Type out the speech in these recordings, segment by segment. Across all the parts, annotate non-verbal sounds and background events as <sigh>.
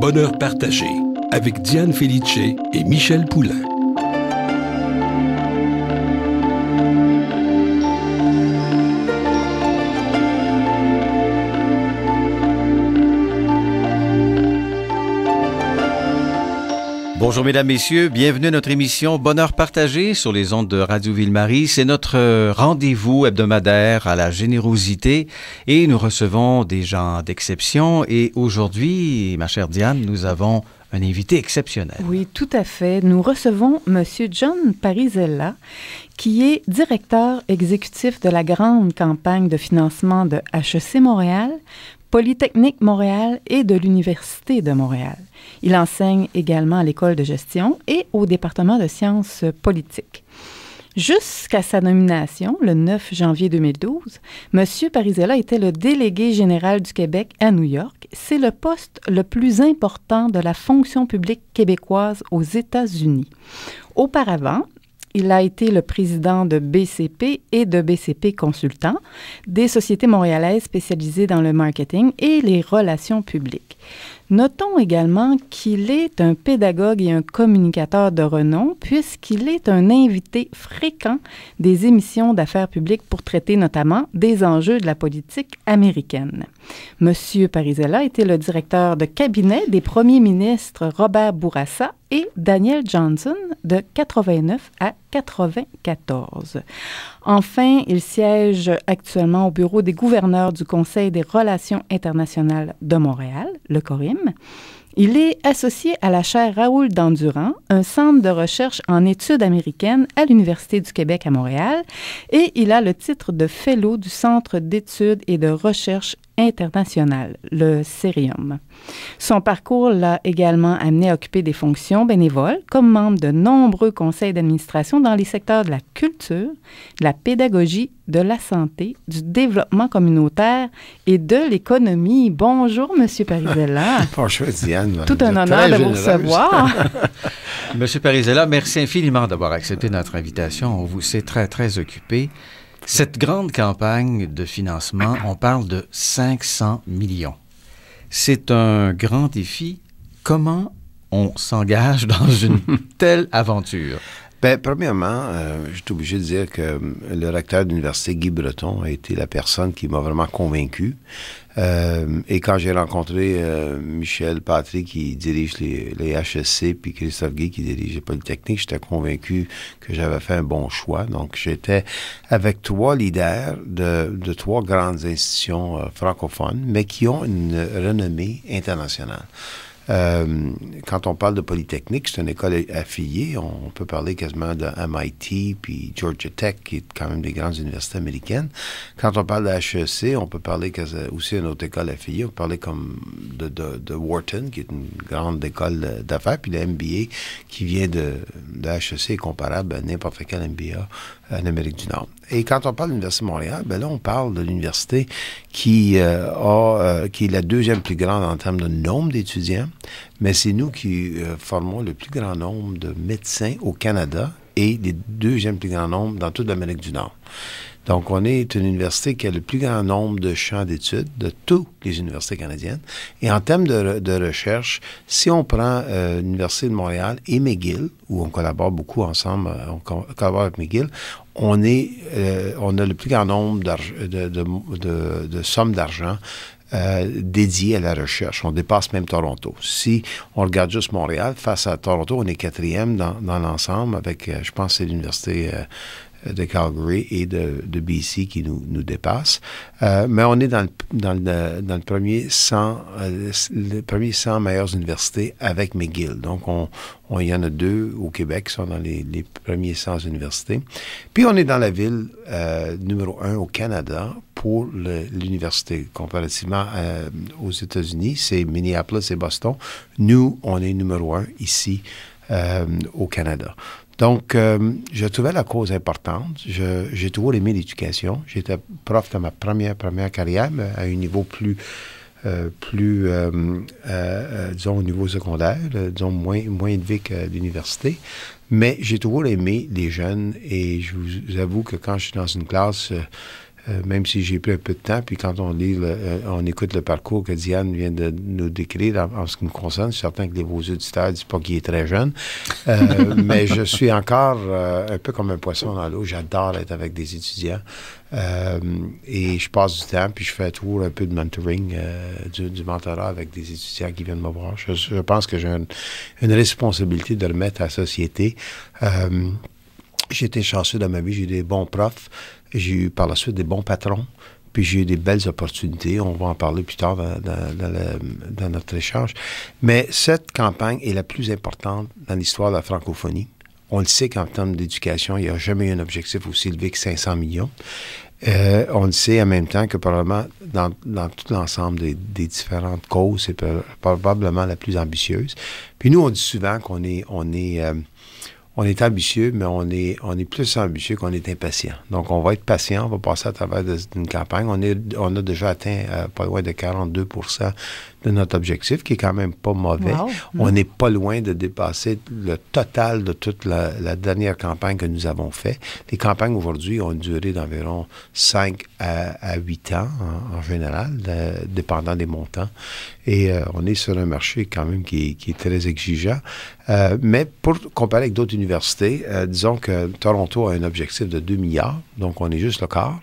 Bonheur partagé avec Diane Felice et Michel Poulain. Bonjour mesdames, messieurs, bienvenue à notre émission Bonheur partagé sur les ondes de Radio Ville-Marie. C'est notre euh, rendez-vous hebdomadaire à la générosité et nous recevons des gens d'exception et aujourd'hui, ma chère Diane, nous avons un invité exceptionnel. Oui, tout à fait. Nous recevons M. John Parisella, qui est directeur exécutif de la grande campagne de financement de HEC Montréal, Polytechnique Montréal et de l'Université de Montréal. Il enseigne également à l'école de gestion et au département de sciences politiques. Jusqu'à sa nomination, le 9 janvier 2012, M. Parisella était le délégué général du Québec à New York. C'est le poste le plus important de la fonction publique québécoise aux États-Unis. Auparavant, il a été le président de BCP et de BCP Consultants, des sociétés montréalaises spécialisées dans le marketing et les relations publiques. Notons également qu'il est un pédagogue et un communicateur de renom puisqu'il est un invité fréquent des émissions d'affaires publiques pour traiter notamment des enjeux de la politique américaine. Monsieur Parisella était le directeur de cabinet des premiers ministres Robert Bourassa et Daniel Johnson de 89 à 94. Enfin, il siège actuellement au bureau des gouverneurs du Conseil des relations internationales de Montréal, le CORIM. Il est associé à la chaire Raoul Dandurand, un centre de recherche en études américaines à l'Université du Québec à Montréal, et il a le titre de fellow du Centre d'études et de recherche international, le Cerium. Son parcours l'a également amené à occuper des fonctions bénévoles comme membre de nombreux conseils d'administration dans les secteurs de la culture, de la pédagogie, de la santé, du développement communautaire et de l'économie. Bonjour, Monsieur Parizella. <laughs> Bonjour, Diane. Tout un honneur de vous recevoir. <laughs> Monsieur Parizella, merci infiniment d'avoir accepté notre invitation. On vous sait très, très occupé. Cette grande campagne de financement, on parle de 500 millions. C'est un grand défi. Comment on s'engage <laughs> dans une <laughs> telle aventure? Ben, premièrement, euh, je suis obligé de dire que euh, le recteur de l'université, Guy Breton, a été la personne qui m'a vraiment convaincu euh, et quand j'ai rencontré euh, Michel Patrick, qui dirige les, les HSC, puis Christophe Guy, qui dirige Polytechniques, j'étais convaincu que j'avais fait un bon choix. Donc, j'étais avec trois leaders de, de trois grandes institutions euh, francophones, mais qui ont une renommée internationale. Euh, quand on parle de Polytechnique, c'est une école affiliée. On peut parler quasiment de MIT, puis Georgia Tech, qui est quand même des grandes universités américaines. Quand on parle de HEC, on peut parler aussi d'une autre école affiliée. On peut parler comme de, de, Wharton, qui est une grande école d'affaires, puis le MBA qui vient de, de HEC est comparable à n'importe quel MBA en Amérique du Nord. Et quand on parle de l'Université de Montréal, ben là, on parle de l'université qui, euh, euh, est la deuxième plus grande en termes de nombre d'étudiants, mais c'est nous qui euh, formons le plus grand nombre de médecins au Canada et les deuxièmes plus grand nombre dans toute l'Amérique du Nord. Donc, on est une université qui a le plus grand nombre de champs d'études de toutes les universités canadiennes. Et en termes de, recherche, si on prend euh, l'Université de Montréal et McGill, où on collabore beaucoup ensemble, euh, on collabore avec McGill, on, est, euh, on a le plus grand nombre de, de, de sommes d'argent dédiées à la recherche. On dépasse même Toronto. Si on regarde juste Montréal, face à Toronto, on est quatrième dans, l'ensemble avec, je pense, c'est l'université de Calgary et de, BC qui nous, nous dépassent. Euh, mais on est dans dans le, premier 100, euh, les premiers 100 meilleures universités avec McGill. Donc, on, il y en a deux au Québec qui sont dans les, les premiers 100 universités. Puis, on est dans la ville euh, numéro un au Canada pour l'université. Comparativement aux États-Unis, c'est Minneapolis et Boston. Nous, on est numéro un ici au Canada. Donc, euh, je trouvais la cause importante. J'ai toujours aimé l'éducation. J'étais prof dans ma première, première carrière, à un niveau plus, euh, euh, disons, au niveau secondaire, disons, moins, moins élevé que l'université. Mais j'ai toujours aimé les jeunes et je vous avoue que quand je suis dans une classe, euh, même si j'ai pris un peu de temps, puis quand on lit, euh, on écoute le parcours que Diane vient de nous décrire en, ce qui me concerne, je certain que les, vos auditeurs ne disent pas qu'il est très jeune, euh, <laughs> mais je suis encore un peu comme un poisson dans l'eau. J'adore être avec des étudiants. et je passe du temps, puis je fais toujours un peu de mentoring, du, mentorat avec des étudiants qui viennent me voir. Je, pense que j'ai une responsabilité de mettre à la société. J'ai été chanceux dans ma vie, j'ai eu des bons profs. J'ai eu par la suite des bons patrons, puis j'ai eu des belles opportunités. On va en parler plus tard dans, notre échange. Mais cette campagne est la plus importante dans l'histoire de la francophonie. On le sait qu'en termes d'éducation, il n'y a jamais eu un objectif aussi élevé que 500 millions. Euh, on le sait en même temps que probablement dans, tout l'ensemble des, différentes causes, c'est probablement la plus ambitieuse. Puis nous, on dit souvent qu'on est, on est euh, on est ambitieux, mais on est, on est plus ambitieux qu'on est impatient. Donc, on va être patient, on va passer à travers d'une une campagne. On, est, on a déjà atteint euh, pas loin de 42 de notre objectif, qui est quand même pas mauvais. On mm. n'est pas loin de dépasser le total de toute la, dernière campagne que nous avons faite. Les campagnes aujourd'hui ont une durée d'environ 5 à, 8 ans en, général, dépendant des montants. Et euh, on est sur un marché quand même qui, est très exigeant. Euh, mais pour comparer avec d'autres universités, euh, disons que Toronto a un objectif de 2 milliards, donc on est juste le quart.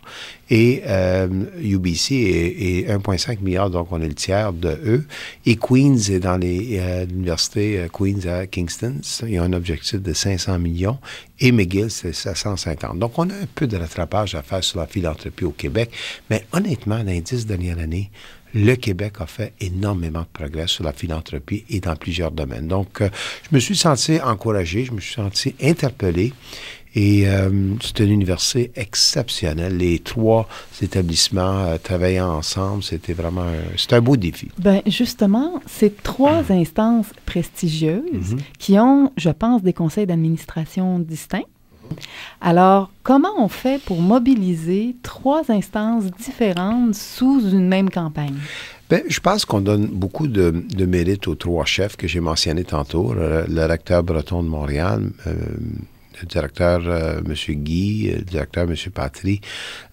Et UBC euh, est, 1,5 milliard, donc on est le tiers de eux. Et Queen's est dans euh, l'université euh, Queen's à Kingston. Ils a un objectif de 500 millions. Et McGill, c'est 750. Donc, on a un peu de rattrapage à faire sur la philanthropie au Québec. Mais honnêtement, dans les dix dernières années, le Québec a fait énormément de progrès sur la philanthropie et dans plusieurs domaines. Donc, je me suis senti encouragé, je me suis senti interpellé et c'était euh, c'est une université exceptionnelle. Les trois établissements euh, travaillant ensemble, c'était vraiment un, un beau défi. Bien, justement, ces trois mmh. instances prestigieuses mmh. qui ont, je pense, des conseils d'administration distincts. Alors, comment on fait pour mobiliser trois instances différentes sous une même campagne? Bien, je pense qu'on donne beaucoup de, mérite aux trois chefs que j'ai mentionnés tantôt, euh, le, recteur breton de Montréal, le directeur Monsieur M. Guy, euh, le directeur M. Patry,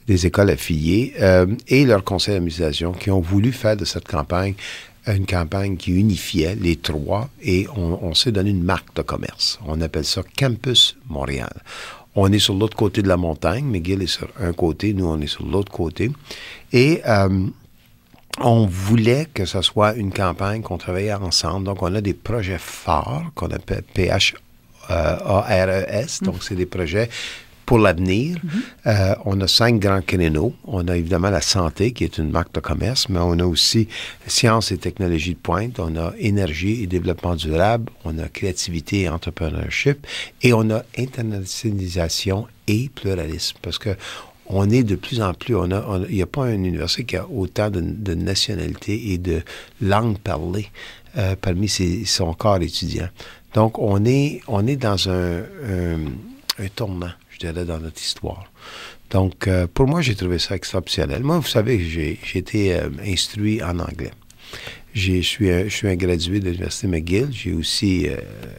des écoles affiliées euh, et leur conseil d'administration qui ont voulu faire de cette campagne une campagne qui unifiait les trois et on, s'est donné une marque de commerce. On appelle ça Campus Montréal. On est sur l'autre côté de la montagne, McGill est sur un côté, nous on est sur l'autre côté. Et euh, on voulait que ce soit une campagne qu'on travaillait ensemble. Donc, on a des projets forts qu'on appelle PH euh, ARES, donc mhm. c'est des projets pour l'avenir, mhm. euh, on a cinq grands créneaux. On a évidemment la santé, qui est une marque de commerce, mais on a aussi sciences et technologies de pointe, on a énergie et développement durable, on a créativité et entrepreneurship, et on a internationalisation et pluralisme, parce que on est de plus en plus, on a, il n'y a pas une université qui a autant de, de nationalités et de langues parlées euh, parmi son corps étudiant. Donc, on est, on est dans un, un, tournant, je dirais, dans notre histoire. Donc, euh, pour moi, j'ai trouvé ça exceptionnel. Moi, vous savez, j'ai été euh, instruit en anglais. Je suis, un, je suis un gradué de l'Université McGill. J'ai aussi euh,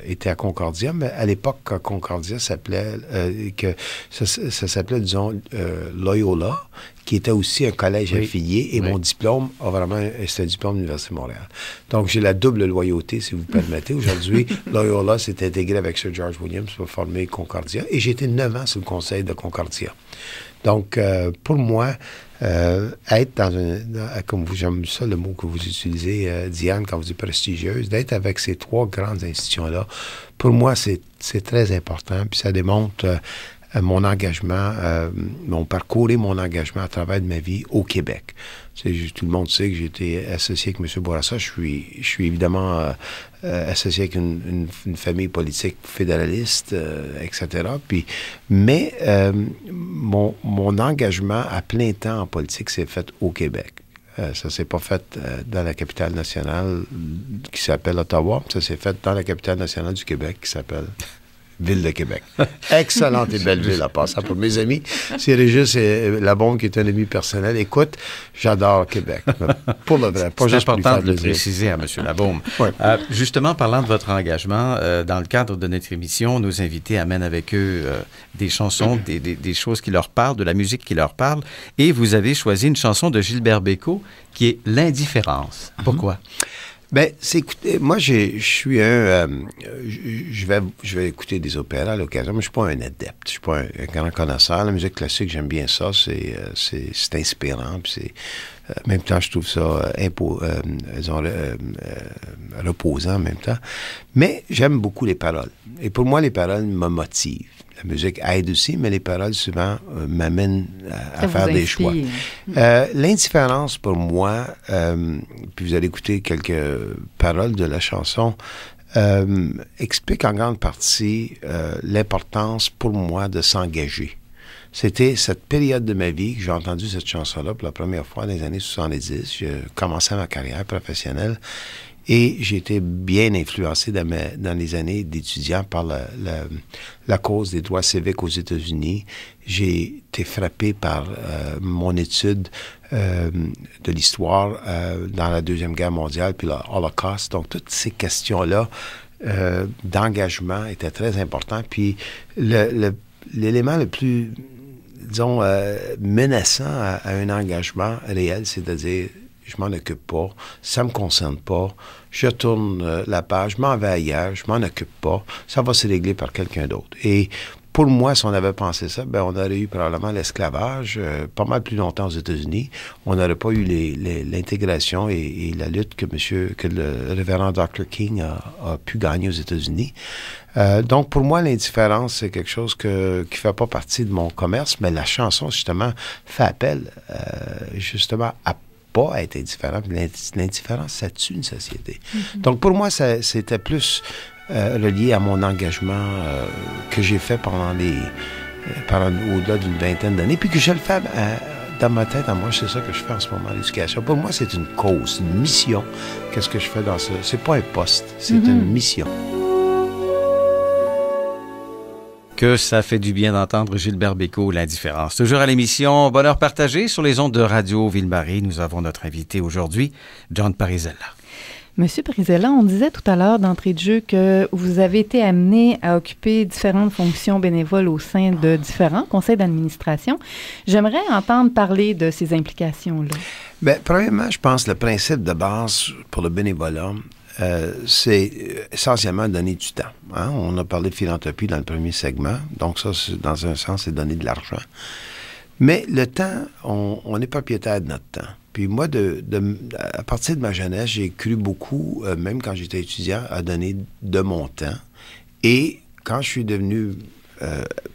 été à Concordia, mais à l'époque, Concordia s'appelait, euh, que ça, s'appelait, disons, euh, Loyola, qui était aussi un collège affilié, et mon diplôme a vraiment, c'est un diplôme de l'Université de Montréal. Donc, j'ai la double loyauté, si vous permettez. Aujourd'hui, <laughs> Loyola s'est intégré avec Sir George Williams pour former Concordia, et j'ai été neuf ans sous le conseil de Concordia. Donc, euh, pour moi, euh, être dans un, comme vous, j'aime ça le mot que vous utilisez, euh, Diane, quand vous dites prestigieuse, d'être avec ces trois grandes institutions-là, pour moi, c'est très important, puis ça démontre mon engagement, mon parcours et mon engagement à travers de ma vie au Québec tout le monde sait que j'ai été associé avec M. Bourassa. Je suis, je suis évidemment euh, euh, associé avec une, famille politique fédéraliste, euh, etc. Puis, mais mon, engagement à plein temps en politique s'est fait au Québec. ça ne s'est pas fait dans la capitale nationale qui s'appelle Ottawa, ça s'est fait dans la capitale nationale du Québec qui s'appelle ville de Québec. <laughs> Excellente et belle ville à ça, Pour mes amis, c'est Régis et euh, bombe qui est un ami personnel. Écoute, j'adore Québec. <laughs> Pour le vrai, pas juste important de le préciser à M. Labaume. <laughs> Euh, justement, parlant de votre engagement, euh, dans le cadre de notre émission, nos invités amènent avec eux des chansons, des, choses qui leur parlent, de la musique qui leur parle. Et vous avez choisi une chanson de Gilbert Bécaud qui est L'indifférence. Mhm. Pourquoi? Bien, écoutez, moi, je suis un. Euh, je vais, vais écouter des opéras à l'occasion, mais je suis pas un adepte. Je suis pas un, grand connaisseur. La musique classique, j'aime bien ça. C'est, euh, inspirant. Puis c'est, euh, en même temps, je trouve ça impo, reposant en même temps. Mais j'aime beaucoup les paroles. Et pour moi, les paroles me motivent la musique aide aussi, mais les paroles souvent euh, m'amènent à, faire des choix. Mm. Euh, l'indifférence pour moi, euh, puis vous allez écouter quelques paroles de la chanson, explique en grande partie l'importance pour moi de s'engager. C'était cette période de ma vie que j'ai entendu cette chanson-là pour la première fois dans les années 70. J'ai commencé ma carrière professionnelle et j'ai été bien influencé dans, mes, dans les années d'étudiant par la, la, cause des droits civiques aux États-Unis. J'ai été frappé par euh, mon étude euh, de l'histoire euh, dans la Deuxième Guerre mondiale, puis le Holocauste. Donc, toutes ces questions-là d'engagement étaient très importantes. Puis, l'élément le, plus disons, menaçant à, un engagement réel, c'est-à-dire je m'en occupe pas, ça me concerne pas, je tourne euh, la page, je m'en vais ailleurs, je m'en occupe pas, ça va se régler par quelqu'un d'autre. Et pour moi, si on avait pensé ça, ben on aurait eu probablement l'esclavage euh, pas mal plus longtemps aux États-Unis. On n'aurait pas eu l'intégration et, la lutte que monsieur, que le révérend Dr. King a, pu gagner aux États-Unis. Euh, donc, pour moi, l'indifférence, c'est quelque chose qui ne fait pas partie de mon commerce, mais la chanson, justement, fait appel, justement, à pas être indifférent. L'indifférence, ça tue une société. Mm-hmm. Donc, pour moi, c'était plus euh, relié à mon engagement euh, que j'ai fait pendant les... Euh, au-delà d'une vingtaine d'années, puis que je le fais dans ma tête, à moi, c'est ça que je fais en ce moment, l'éducation. Pour moi, c'est une cause, une mission. Qu'est-ce que je fais dans ça. C'est pas un poste, c'est mm-hmm. une mission que ça fait du bien d'entendre Gilbert Bécaud, l'indifférence. Toujours à l'émission Bonheur partagé sur les ondes de Radio Ville-Marie. Nous avons notre invité aujourd'hui, John Parizella. Monsieur Parizella, on disait tout à l'heure d'entrée de jeu que vous avez été amené à occuper différentes fonctions bénévoles au sein de ah. différents conseils d'administration. J'aimerais entendre parler de ces implications-là. Bien, premièrement, je pense que le principe de base pour le bénévolat, euh, c'est euh, essentiellement donner du temps. Hein. On a parlé de philanthropie dans le premier segment, donc ça, dans un sens, c'est donner de l'argent. Mais le temps, on, est propriétaire de notre temps. Puis moi, de, à partir de ma jeunesse, j'ai cru beaucoup, euh, même quand j'étais étudiant, à donner de mon temps. Et quand je suis devenu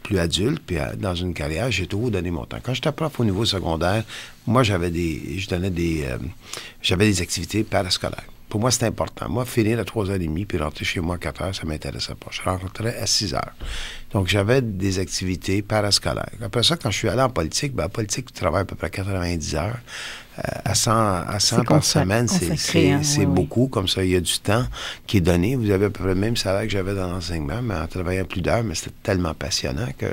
plus adulte, puis dans une carrière, j'ai toujours donné mon temps. Quand j'étais prof au niveau secondaire, moi, j'avais des, je donnais des, j'avais des activités parascolaires. Pour moi, c'est important. Moi, finir à 3h30 puis rentrer chez moi à 4h, ça ne m'intéressait pas. Je rentrais à 6 heures Donc, j'avais des activités parascolaires. Après ça, quand je suis allé en politique, ben, politique, tu travailles à peu près 90 heures. Euh, à 100, à 100 par semaine, c'est hein, beaucoup. Comme ça, il y a du temps qui est donné. Vous avez à peu près le même salaire que j'avais dans l'enseignement, mais en travaillant plus d'heures, mais c'était tellement passionnant que,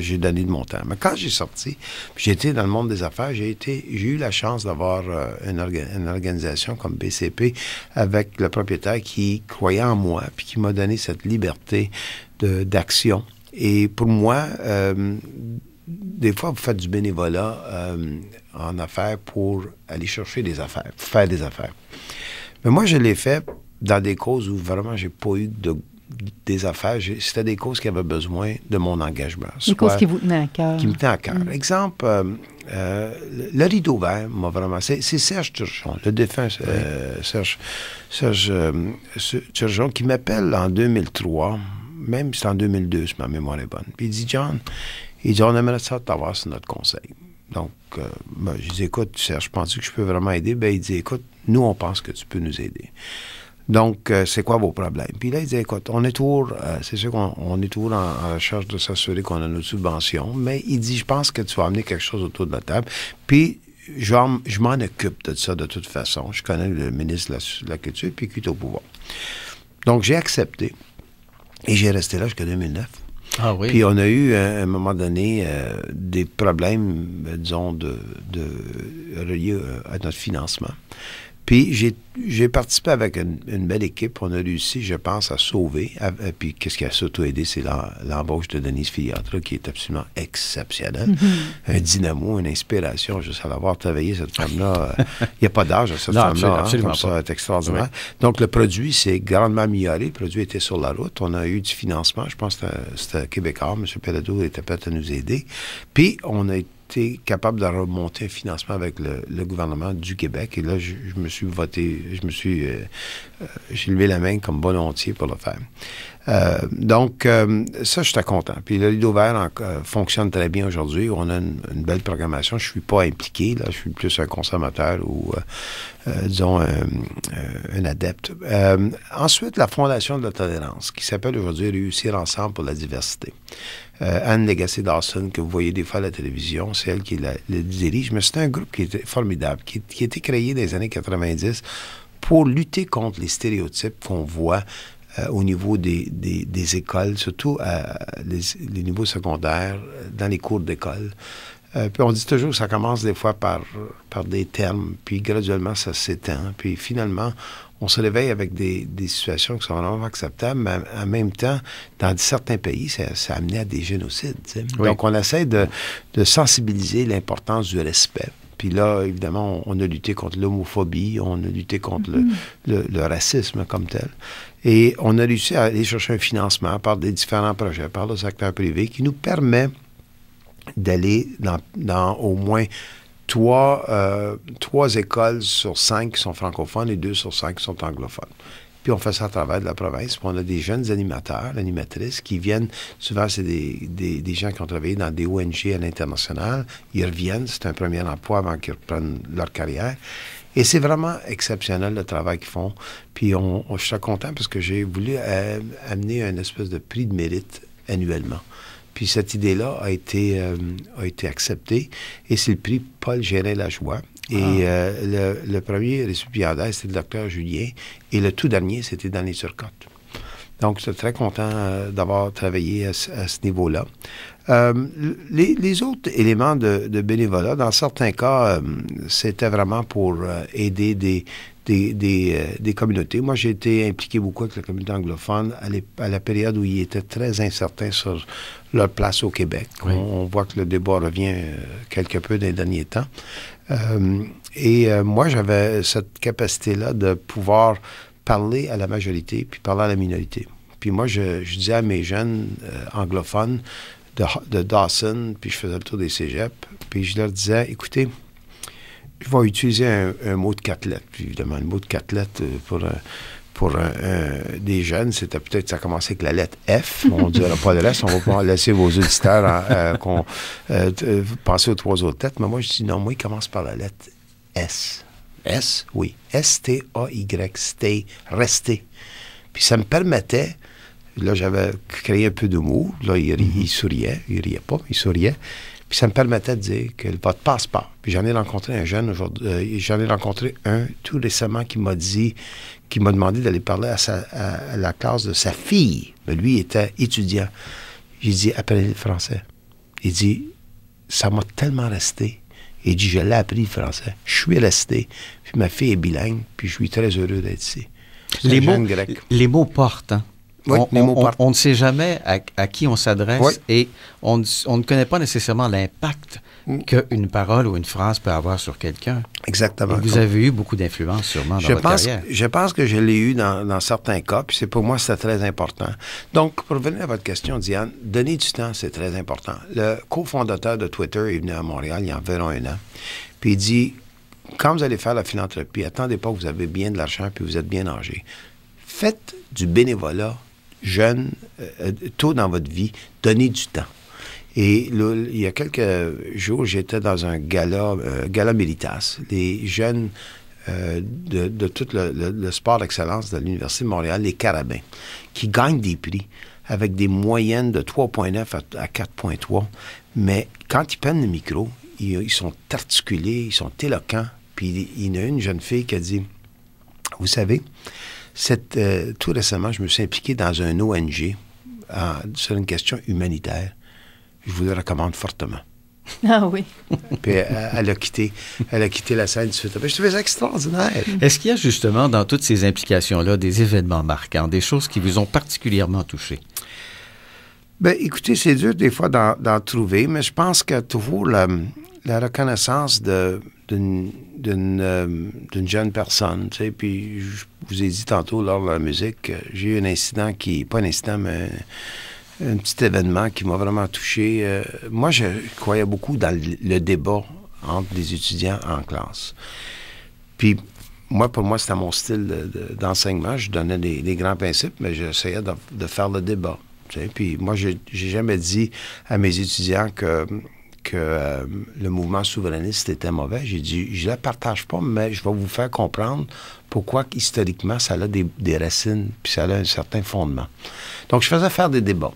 j'ai donné de mon temps. Mais quand j'ai sorti, j'étais dans le monde des affaires, j'ai j'ai eu la chance d'avoir euh, une, organisation comme BCP avec le propriétaire qui croyait en moi, puis qui m'a donné cette liberté d'action. Et pour moi, euh, des fois, vous faites du bénévolat euh, en affaires pour aller chercher des affaires, faire des affaires. Mais moi, je l'ai fait dans des causes où vraiment, j'ai pas eu des affaires, c'était des causes qui avaient besoin de mon engagement. Des causes qui vous tenaient à cœur. Qui me tenaient à cœur. Mm. Exemple, euh, euh, le rideau vert m'a vraiment... C'est Serge Turgeon, le défunt Serge, Serge Turgeon, qui m'appelle en 2003, même si c'est en 2002, si ma mémoire est bonne. Puis il dit, John, il dit, ah, on aimerait ça t'avoir sur notre conseil. Donc, euh, ben, je dis, écoute, Serge, penses-tu que je peux vraiment aider? Ben, il dit, écoute, nous, on pense que tu peux nous aider. Donc, euh, c'est quoi vos problèmes? Puis là, il dit, écoute, on est toujours, euh, c'est sûr qu'on on est toujours en, charge recherche de s'assurer qu'on a nos subventions, mais il dit, je pense que tu vas amener quelque chose autour de la table. Puis, genre, je m'en occupe de ça de toute façon. Je connais le ministre de la, Culture, puis qui est au pouvoir. Donc, j'ai accepté. Et j'ai resté là jusqu'à 2009. Ah Puis on a eu, à un moment donné, euh, des problèmes, euh, disons, de, de reliés euh, à notre financement. Puis j'ai participé avec une, belle équipe. On a réussi, je pense, à sauver. puis qu'est-ce qui a surtout aidé, c'est l'embauche de Denise Filiatra, qui est absolument exceptionnelle. Mm-hmm. Un dynamo, une inspiration, Je à avoir travaillé, cette femme-là. Euh, il n'y a pas d'âge à cette <laughs> femme-là. Hein, ça, extraordinaire. Donc, le produit s'est grandement amélioré. Le produit était sur la route. On a eu du financement. Je pense que c'était Québécois. M. Pelladou était prêt à nous aider. Puis, on a été été capable de remonter un financement avec le, gouvernement du Québec. Et là, je, me suis voté, je me suis. Euh, euh, j'ai levé la main comme entier pour le faire. Euh, donc, ça, je suis content. Puis le Rideau Vert fonctionne très bien aujourd'hui. On a une, belle programmation. Je ne suis pas impliqué. Là, je suis plus un consommateur ou, disons, un, un adepte. ensuite, la Fondation de la tolérance, qui s'appelle aujourd'hui Réussir ensemble pour la diversité. Euh, Anne Legacy Dawson, que vous voyez des fois à la télévision, c'est elle qui la, le dirige. Mais c'est un groupe qui était formidable, qui, qui a été créé dans les années 90 pour lutter contre les stéréotypes qu'on voit euh, au niveau des, écoles, surtout à les, niveaux secondaires, dans les cours d'école. Euh, puis on dit toujours que ça commence des fois par, par des termes, puis graduellement ça s'étend, puis finalement on se réveille avec des, situations qui sont vraiment acceptables, mais en même temps, dans certains pays, ça, a amené à des génocides. Donc, on essaie de, sensibiliser l'importance du respect. Puis là, évidemment, on, a lutté contre l'homophobie, on a lutté contre mm-hmm. le, racisme comme tel. Et on a réussi à aller chercher un financement par des différents projets, par le secteur privé, qui nous permet d'aller dans au moins euh, trois, écoles sur cinq qui sont francophones et deux sur cinq qui sont anglophones. Puis on fait ça à travers de la province. Puis on a des jeunes animateurs, animatrices qui viennent. Souvent, c'est des, des, gens qui ont travaillé dans des ONG à l'international. Ils reviennent. C'est un premier emploi avant qu'ils reprennent leur carrière. Et c'est vraiment exceptionnel le travail qu'ils font. Puis on, je suis content parce que j'ai voulu euh, amener un espèce de prix de mérite annuellement. Puis cette idée-là a, été euh, a été acceptée et c'est le prix Paul la joie Et ah. euh, le, premier récipiendaire, c'était le docteur Julien. Et le tout dernier, c'était dans les Donc, je suis très content euh, d'avoir travaillé à, ce niveau-là. les, autres éléments de, bénévolat, dans certains cas, c'était vraiment pour aider des, des, euh, des, communautés. Moi, j'ai été impliqué beaucoup avec la communauté anglophone à, la période où ils étaient très incertains sur leur place au Québec. On, voit que le débat revient euh, quelque peu dans les derniers temps. Euh, et moi, j'avais cette capacité-là de pouvoir parler à la majorité puis parler à la minorité. Puis moi, je, disais à mes jeunes anglophones de, de, Dawson, puis je faisais le tour des cégeps, puis je leur disais, écoutez, je vais utiliser un, mot de quatre lettres. Puis évidemment, le mot de quatre lettres euh, pour, euh, pour euh, des jeunes, c'était peut-être, ça commençait avec la lettre F. On ne dirait pas de reste, on ne va pas laisser vos auditeurs passer aux trois autres têtes. Mais moi, je dis non, moi, il commence par la lettre S. S, oui. S-T-A-Y, stay, rester. Puis ça me permettait, là, j'avais créé un peu de mots. Là, il, souriait. il mhm. souriait, il riait pas, il souriait. Puis ça me permettait de dire que votre passeport, puis j'en ai rencontré un jeune aujourd'hui, euh, j'en ai rencontré un tout récemment qui m'a dit, qui m'a demandé d'aller parler à, la classe de sa fille. Mais lui était étudiant. J'ai dit, apprenez le français. Il dit, ça m'a tellement resté. Il dit, je l'ai appris le français. Je suis resté. Puis ma fille est bilingue, puis je suis très heureux d'être ici. Les mots, grec. les mots portent. Hein? on, ne sait jamais à, qui on s'adresse et on, ne connaît pas nécessairement l'impact mm. qu'une parole ou une phrase peut avoir sur quelqu'un. Exactement. vous avez eu beaucoup d'influence sûrement dans je votre pense, carrière. Je pense que je l'ai eu dans, certains cas, puis c'est pour moi c'est très important. Donc, pour revenir à votre question, Diane, donner du temps, c'est très important. Le cofondateur de Twitter est venu à Montréal il y a environ un an, puis il dit, quand vous allez faire la philanthropie, attendez pas que vous avez bien de l'argent puis vous êtes bien âgé. Faites du bénévolat jeunes, euh, euh, tôt dans votre vie, donnez du temps. Et il y a quelques jours, j'étais dans un gala, euh, gala Militas. Les jeunes de, tout le, sport d'excellence de l'Université de Montréal, les Carabins, qui gagnent des prix avec des moyennes de 3,9 à, 4,3. Mais quand ils prennent le micro, ils, sont articulés, ils sont éloquents. Puis il y a une jeune fille qui a dit, vous savez, euh, tout récemment, je me suis impliqué dans un ONG sur une question humanitaire. Je vous le recommande fortement. <laughs> Ah oui. Puis euh, elle, a quitté, elle a quitté la scène suite. Je trouvais extraordinaire. Est-ce qu'il y a justement dans toutes ces implications-là des événements marquants, des choses qui vous ont particulièrement touché? Bien, écoutez, c'est dur des fois d'en trouver, mais je pense que toujours la reconnaissance de, euh, d'une jeune personne. Tu sais, puis je vous ai dit tantôt lors de la musique, j'ai eu un incident qui, pas un incident, mais un, petit événement qui m'a vraiment touché. Euh, moi, je croyais beaucoup dans le, débat entre les étudiants en classe. Puis moi, pour moi, c'était mon style d'enseignement. je donnais des, grands principes, mais j'essayais de, faire le débat. Tu sais, puis moi, j'ai jamais dit à mes étudiants que que euh, le mouvement souverainiste était mauvais. J'ai dit, je ne la partage pas, mais je vais vous faire comprendre pourquoi historiquement ça a des, racines, puis ça a un certain fondement. Donc, je faisais faire des débats.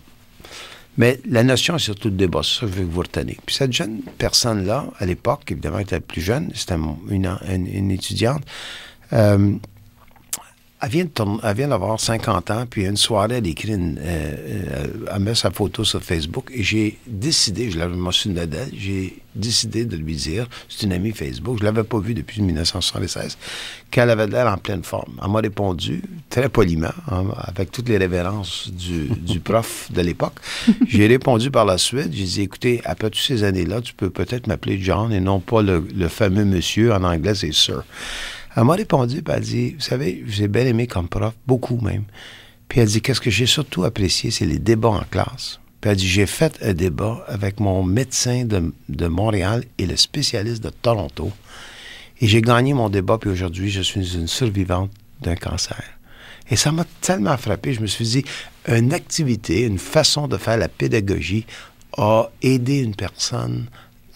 Mais la notion, c'est surtout le débat, ça, je veux que vous reteniez. Puis cette jeune personne-là, à l'époque, évidemment, elle était plus jeune, c'était une, étudiante, euh, elle vient, d'avoir 50 ans, puis une soirée, elle écrit une, euh, euh, elle met sa photo sur Facebook, et j'ai décidé, je l'avais mentionné d'elle, j'ai décidé de lui dire, c'est une amie Facebook, je l'avais pas vue depuis 1976, qu'elle avait l'air en pleine forme. Elle m'a répondu, très poliment, hein, avec toutes les révérences du, <laughs> prof de l'époque. J'ai répondu par la suite, j'ai dit, écoutez, après toutes ces années-là, tu peux peut-être m'appeler John et non pas le, le fameux monsieur, en anglais c'est Sir. Elle m'a répondu, puis elle dit, vous savez, j'ai bien aimé comme prof, beaucoup même. Puis elle dit, qu'est-ce que j'ai surtout apprécié, c'est les débats en classe. Puis elle dit, j'ai fait un débat avec mon médecin de, de Montréal et le spécialiste de Toronto. Et j'ai gagné mon débat, puis aujourd'hui, je suis une survivante d'un cancer. Et ça m'a tellement frappé, je me suis dit, une activité, une façon de faire la pédagogie a aidé une personne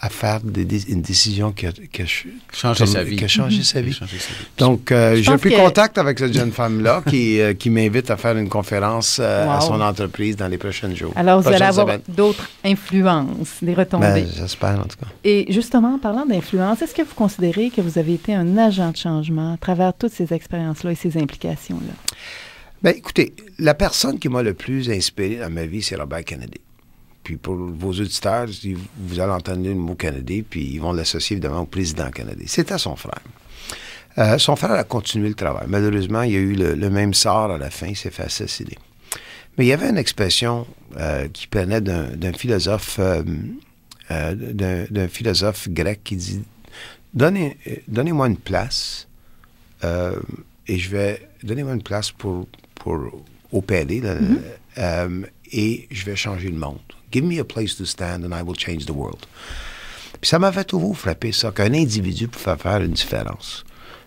à faire une décision qui a, changé, sa vie. Qui sa vie. Donc, euh, j'ai pris contact avec cette jeune femme-là <laughs> euh, qui, m'invite à faire une conférence euh, à son entreprise dans les prochains jours. Alors, vous allez avoir d'autres influences, des retombées. Ben, j'espère, en tout cas. Et justement, en parlant d'influence, est-ce que vous considérez que vous avez été un agent de changement à travers toutes ces expériences-là et ces implications-là? Bien, écoutez, la personne qui m'a le plus inspiré dans ma vie, c'est Robert Kennedy. Puis pour vos auditeurs, vous allez entendre le mot Kennedy, puis ils vont l'associer évidemment au président Kennedy. C'était son frère. Euh, son frère a continué le travail. Malheureusement, il y a eu le, même sort à la fin, il s'est fait assassiner. Mais il y avait une expression euh, qui prenait d'un philosophe, euh, philosophe grec qui dit Donnez, moi une place et je vais. Donnez-moi une place pour, pour opérer mm-hmm. et je vais changer le monde. Give me a place to stand and I will change the world. Puis ça m'avait toujours frappé, ça, qu'un individu peut faire, une différence.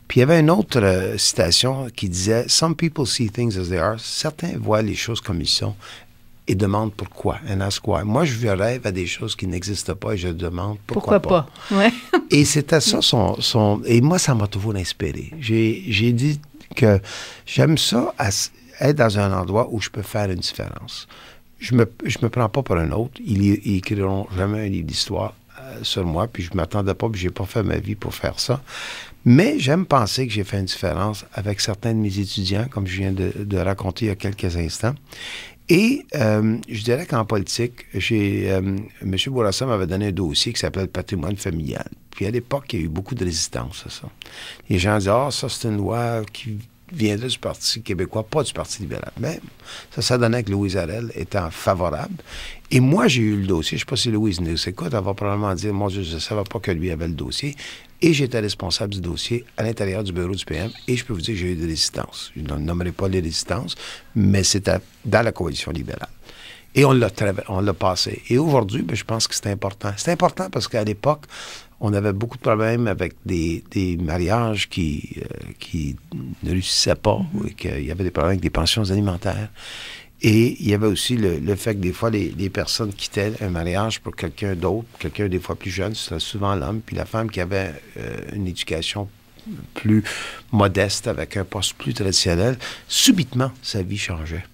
Puis il y avait une autre euh, citation qui disait Some people see things as they are. Certains voient les choses comme ils sont et demandent pourquoi, and ask why. Moi, je rêve à des choses qui n'existent pas et je demande pourquoi, pourquoi pas. Ouais. <laughs> et c'était ça son, son. Et moi, ça m'a toujours inspiré. J'ai dit que j'aime ça être dans un endroit où je peux faire une différence je me, me prends pas pour un autre. Ils, ils écriront jamais un livre d'histoire euh, sur moi, puis je ne m'attendais pas, puis je n'ai pas fait ma vie pour faire ça. Mais j'aime penser que j'ai fait une différence avec certains de mes étudiants, comme je viens de, raconter il y a quelques instants. Et euh, je dirais qu'en politique, euh, M. Bourassa m'avait donné un dossier qui s'appelle patrimoine familial. Puis à l'époque, il y a eu beaucoup de résistance à ça. Les gens disaient, ah, ça, c'est une loi qui viendrait du Parti québécois, pas du Parti libéral. Mais ça, ça donnait que Louise Arel étant favorable. Et moi, j'ai eu le dossier. Je ne sais pas si Louise nous Elle va probablement dire Mon je ne savais pas que lui avait le dossier. Et j'étais responsable du dossier à l'intérieur du bureau du PM. Et je peux vous dire que j'ai eu des résistances. Je ne nommerai pas les résistances, mais c'était dans la coalition libérale. Et on l'a, passé. Et aujourd'hui, ben, je pense que c'est important. C'est important parce qu'à l'époque, on avait beaucoup de problèmes avec des, mariages euh, qui, ne réussissaient pas, mm-hmm. et qu'il y avait des problèmes avec des pensions alimentaires. Et il y avait aussi le, fait que des fois, les, personnes quittaient un mariage pour quelqu'un d'autre, quelqu'un des fois plus jeune, serait souvent l'homme, puis la femme qui avait euh, une éducation plus modeste, avec un poste plus traditionnel, subitement, sa vie changeait.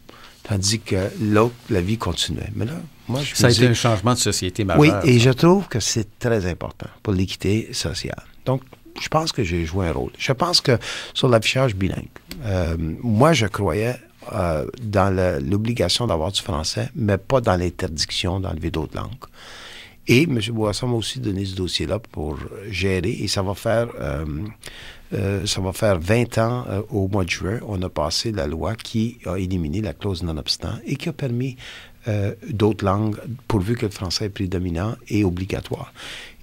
Tandis que l'autre, la vie continuait. Mais là, moi, je Ça a été un changement de société majeur. Oui, et je trouve que c'est très important pour l'équité sociale. Donc, je pense que j'ai joué un rôle. Je pense que sur l'affichage bilingue, euh, moi, je croyais euh, dans l'obligation d'avoir du français, mais pas dans l'interdiction d'enlever d'autres langues. Et M. Boisson m'a aussi donné ce dossier-là pour gérer, et ça va faire... Euh, euh, ça va faire 20 ans euh, au mois de juin, on a passé la loi qui a éliminé la clause non-obstant et qui a permis euh, d'autres langues, pourvu que le français est prédominant et obligatoire.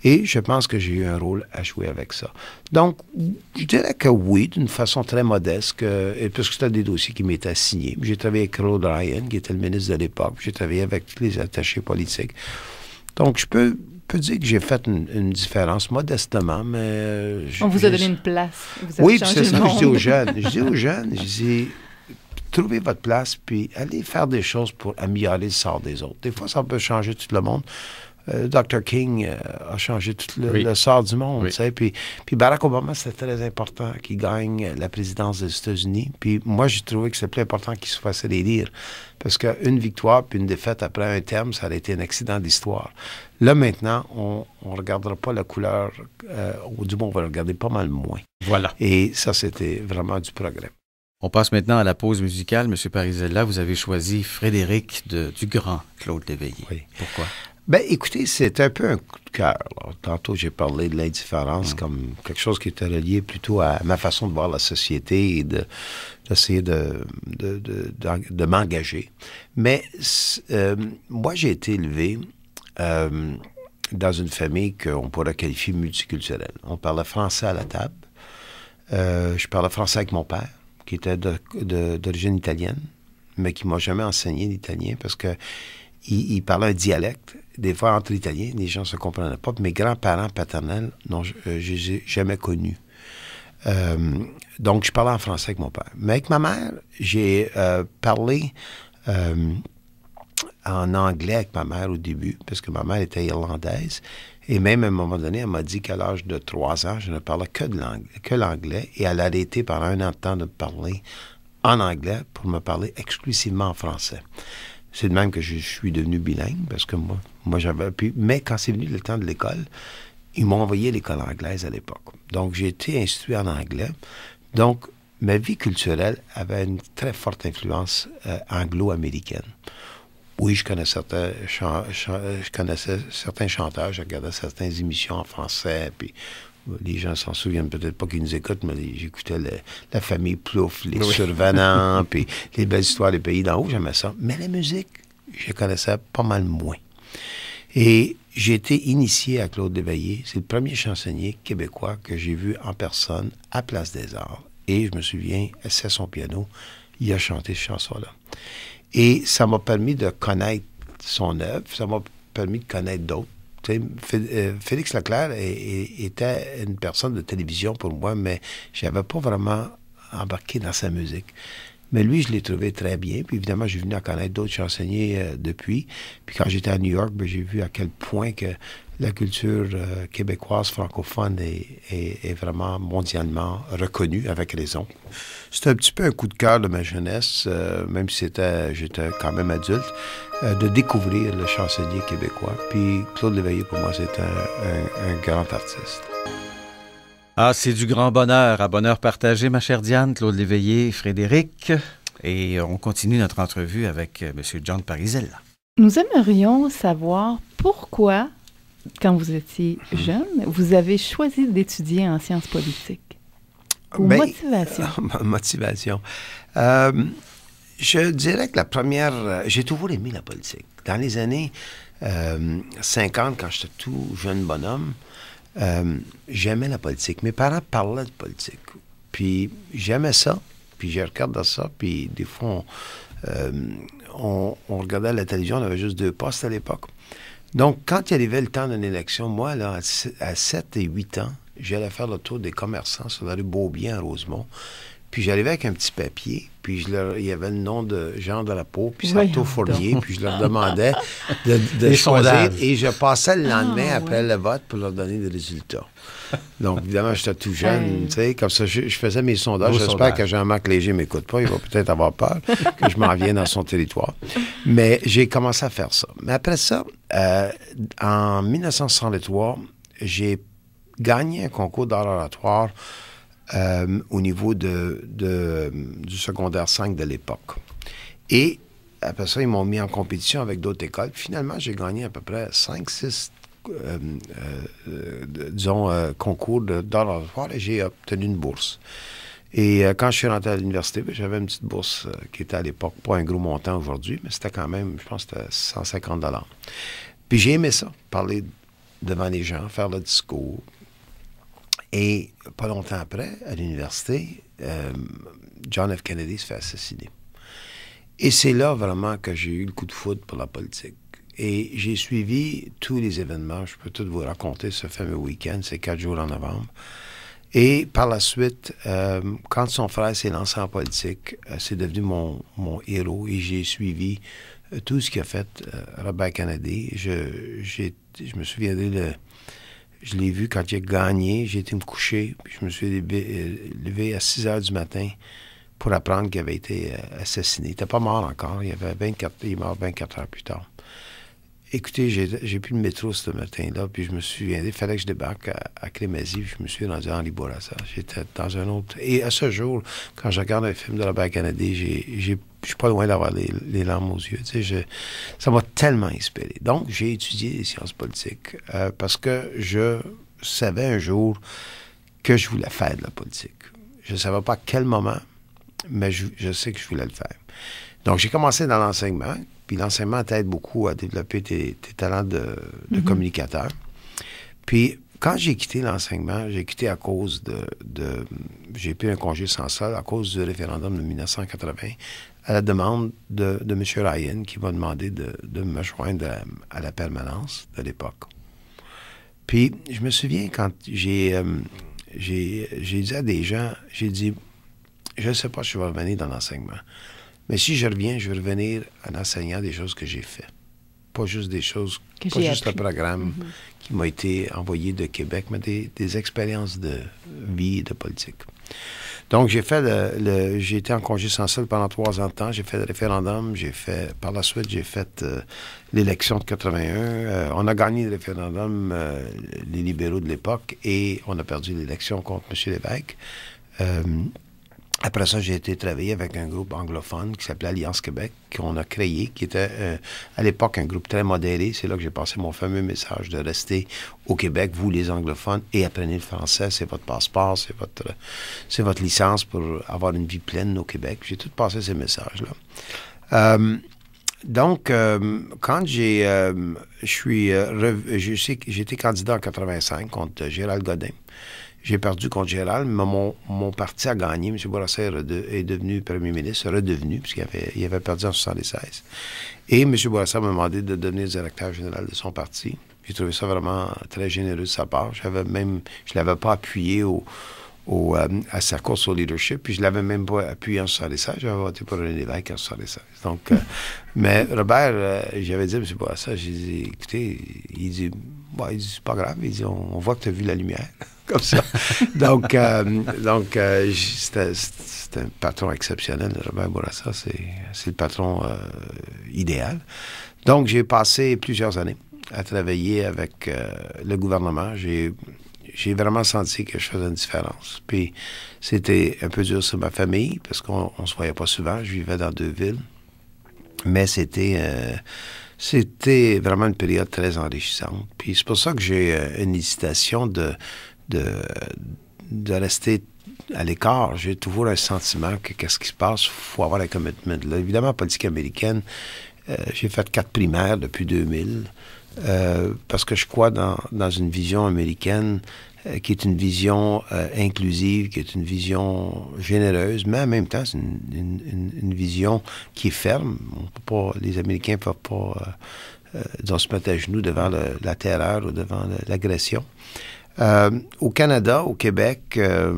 Et je pense que j'ai eu un rôle à jouer avec ça. Donc, je dirais que oui, d'une façon très modeste, et parce que c'était des dossiers qui m'étaient assignés. J'ai travaillé avec Claude Ryan, qui était le ministre de l'époque. J'ai travaillé avec les attachés politiques. Donc, je peux peux dire que j'ai fait une, différence, modestement, mais... Euh, On vous a donné une place. Vous oui, c'est ça que je dis aux jeunes. Je dis aux <laughs> jeunes, je dis, trouvez votre place, puis allez faire des choses pour améliorer le sort des autres. Des fois, ça peut changer tout le monde, euh, Dr. King euh, a changé tout le, sort du monde. tu sais. Puis, Barack Obama, c'était très important qu'il gagne la présidence des États-Unis. Puis moi, j'ai trouvé que c'était plus important qu'il se fasse élire. Parce qu'une victoire puis une défaite après un terme, ça aurait été un accident d'histoire. Là, maintenant, on ne regardera pas la couleur, euh, du moins, on va regarder pas mal moins. Voilà. Et ça, c'était vraiment du progrès. On passe maintenant à la pause musicale. Monsieur Parisella, vous avez choisi Frédéric de Dugrand, Claude Léveillé. Oui. Pourquoi? Ben, écoutez, c'est un peu un coup de cœur. Tantôt, j'ai parlé de l'indifférence mm. comme quelque chose qui était relié plutôt à ma façon de voir la société et d'essayer de, de, de, de m'engager. Mais euh, moi, j'ai été élevé euh, dans une famille qu'on pourrait qualifier multiculturelle. On parlait français à la table. Euh, je parlais français avec mon père, qui était d'origine italienne, mais qui m'a jamais enseigné l'italien parce que il, parlait un dialecte. Des fois, entre Italiens, les gens ne se comprenaient pas. Mes grands-parents paternels, non, je euh, ne les ai jamais connus. Euh, donc, je parlais en français avec mon père. Mais avec ma mère, j'ai euh, parlé en anglais avec ma mère au début, parce que ma mère était irlandaise. Et même à un moment donné, elle m'a dit qu'à l'âge de 3 ans, je ne parlais que de l'anglais. Et elle a arrêté pendant un an de temps de parler en anglais pour me parler exclusivement en français. C'est de même que je, suis devenu bilingue, parce que moi, moi j'avais pu. Mais quand c'est venu le temps de l'école, ils m'ont envoyé à l'école anglaise à l'époque. Donc, j'ai été instruit en anglais. Donc, ma vie culturelle avait une très forte influence euh, anglo-américaine. Oui, je connais certains, euh, je connaissais certains chanteurs, je regardais certaines émissions en français, puis les gens s'en souviennent peut-être pas qu'ils nous écoutent, mais j'écoutais la famille Plouf, les survenants, <laughs> puis les belles histoires des pays d'en haut, j'aimais ça. Mais la musique, je connaissais pas mal moins. Et j'ai été initié à Claude Léveillé. C'est le premier chansonnier québécois que j'ai vu en personne à Place des Arts. Et je me souviens, c'est son piano, il a chanté cette chanson-là. Et ça m'a permis de connaître son œuvre, ça m'a permis de connaître d'autres euh, Félix Leclerc était une personne de télévision pour moi, mais je n'avais pas vraiment embarqué dans sa musique. Mais lui, je l'ai trouvé très bien. Puis évidemment, je suis venu à connaître d'autres. J'ai enseigné euh, depuis. Puis quand j'étais à New York, ben, j'ai vu à quel point que la culture euh, québécoise francophone est, vraiment mondialement reconnue, avec raison c'est un petit peu un coup de cœur de ma jeunesse, euh, même si j'étais quand même adulte, euh, de découvrir le chansonnier québécois. Puis Claude Léveillé, pour moi, c'est un, grand artiste. Ah, c'est du grand bonheur, à bonheur partagé, ma chère Diane, Claude Léveillé, Frédéric. Et on continue notre entrevue avec euh, M. John Parizella. Nous aimerions savoir pourquoi, quand vous étiez hmm. jeune, vous avez choisi d'étudier en sciences politiques. Ben, motivation? <laughs> motivation. Euh, je dirais que la première, euh, j'ai toujours aimé la politique. Dans les années 50, euh, quand j'étais tout jeune bonhomme, j'aimais la politique. Mes parents parlaient de politique. Puis j'aimais ça, puis je regardais ça, puis des fois, on, regardait la télévision, on avait juste deux postes à l'époque. Donc, quand il arrivait le temps d'une élection, moi, là, à 7 et 8 ans, j'allais faire le tour des commerçants sur la rue Beaubien à Rosemont. Puis j'arrivais avec un petit papier, puis il y avait le nom de Jean de la Peau, puis Sarto Fournier, puis je leur demandais <laughs> de, de, choisir. Et je passais le lendemain ah, après le vote pour leur donner des résultats. Donc, évidemment, j'étais tout jeune, tu sais, comme ça, je, faisais mes sondages. J'espère que Jean-Marc Léger ne m'écoute pas, il va peut-être avoir peur que je m'en vienne dans son territoire. Mais j'ai commencé à faire ça. Mais après ça, euh, en 1963, j'ai gagné un concours d'art oratoire euh, au niveau de, du secondaire 5 de l'époque. Et après ça, ils m'ont mis en compétition avec d'autres écoles. Finalement, j'ai gagné à peu près 5, 6, euh, euh, disons, concours d'art et j'ai obtenu une bourse. Et quand je suis rentré à l'université, ben, j'avais une petite bourse qui était à l'époque pas un gros montant aujourd'hui, mais c'était quand même, je pense, c'était 150 dollars. Puis j'ai aimé ça, parler devant les gens, faire le discours, et pas longtemps après, à l'université, euh, John F. Kennedy se fait assassiner. Et c'est là vraiment que j'ai eu le coup de foudre pour la politique. Et j'ai suivi tous les événements. Je peux tout vous raconter ce fameux week-end, ces quatre jours en novembre. Et par la suite, euh, quand son frère s'est lancé en politique, euh, c'est devenu mon, mon, héros et j'ai suivi tout ce qu'a fait Robert Kennedy. Je, je me souviens de... Je l'ai vu quand j'ai gagné. J'ai été me coucher. Puis je me suis levé, euh, à 6 heures du matin pour apprendre qu'il avait été euh, assassiné. Il n'était pas mort encore. Il, avait 24, est mort 24 heures plus tard. Écoutez, j'ai pris le métro ce matin-là, puis je me suis il fallait que je débarque à, à puis je me suis rendu en Henri J'étais dans un autre... Et à ce jour, quand je regarde un film de Robert Kennedy, j'ai je ne suis pas loin d'avoir les, larmes aux yeux. ça m'a tellement inspiré. Donc, j'ai étudié les sciences politiques euh, parce que je savais un jour que je voulais faire de la politique. Je ne savais pas à quel moment, mais je, sais que je voulais le faire. Donc, j'ai commencé dans l'enseignement, puis l'enseignement t'aide beaucoup à développer tes, talents de, mm-hmm. communicateur. Puis, quand j'ai quitté l'enseignement, j'ai quitté à cause de... de j'ai pris un congé sans sol à cause du référendum de 1980 à la demande de, de M. Ryan, qui m'a demandé de, me joindre à, la permanence de l'époque. Puis, je me souviens quand j'ai, euh, j'ai, dit à des gens, j'ai dit, je ne sais pas si je vais revenir dans l'enseignement, mais si je reviens, je vais revenir en enseignant des choses que j'ai faites. Pas juste des choses, pas juste un le programme mm-hmm. qui m'a été envoyé de Québec, mais des, des expériences de vie et de politique. Donc, j'ai fait le, j'ai été en congé sans solde pendant trois ans de temps. J'ai fait le référendum. J'ai fait, par la suite, j'ai fait euh, l'élection de 81. Euh, on a gagné le référendum, euh, les libéraux de l'époque, et on a perdu l'élection contre M. Lévesque. Après ça, j'ai été travailler avec un groupe anglophone qui s'appelait Alliance Québec, qu'on a créé, qui était euh, à l'époque un groupe très modéré. C'est là que j'ai passé mon fameux message de rester au Québec, vous les anglophones, et apprenez le français. C'est votre passeport, c'est votre, c'est votre licence pour avoir une vie pleine au Québec. J'ai tout passé ces messages-là. Euh, donc, euh, quand j'ai, je suis, j'étais candidat en 85 contre Gérald Godin. J'ai perdu contre Gérald, mais mon, parti a gagné. M. Bourassa est, devenu premier ministre, redevenu, puisqu'il avait, il avait perdu en 76. Et M. Bourassa m'a demandé de devenir directeur général de son parti. J'ai trouvé ça vraiment très généreux de sa part. J'avais même, je ne l'avais pas appuyé au, euh, à sa course au leadership, puis je ne l'avais même pas appuyé en 76. J'avais voté pour René Lévesque en 76. Donc, euh, <laughs> mais Robert, euh, j'avais dit à M. Bourassa, j'ai dit, écoutez, il dit, c'est pas grave, il dit, on, voit que tu as vu la lumière. <laughs> donc, euh, donc euh, c'est un patron exceptionnel, Robert Bourassa. C'est le patron euh, idéal. Donc, j'ai passé plusieurs années à travailler avec le gouvernement. J'ai vraiment senti que je faisais une différence. Puis, c'était un peu dur sur ma famille parce qu'on ne se voyait pas souvent. Je vivais dans deux villes. Mais c'était. C'était vraiment une période très enrichissante. Puis c'est pour ça que j'ai une hésitation de de, de rester à l'écart. J'ai toujours un sentiment que qu'est-ce qui se passe, il faut avoir un commitment. évidemment, politique américaine, euh, j'ai fait quatre primaires depuis 2000 euh, parce que je crois dans, dans une vision américaine euh, qui est une vision inclusive, qui est une vision généreuse, mais en même temps, c'est une, une, vision qui est ferme. les Américains ne peuvent pas se mettre à genoux devant la terreur ou devant l'agression. Euh, au Canada, au Québec, euh,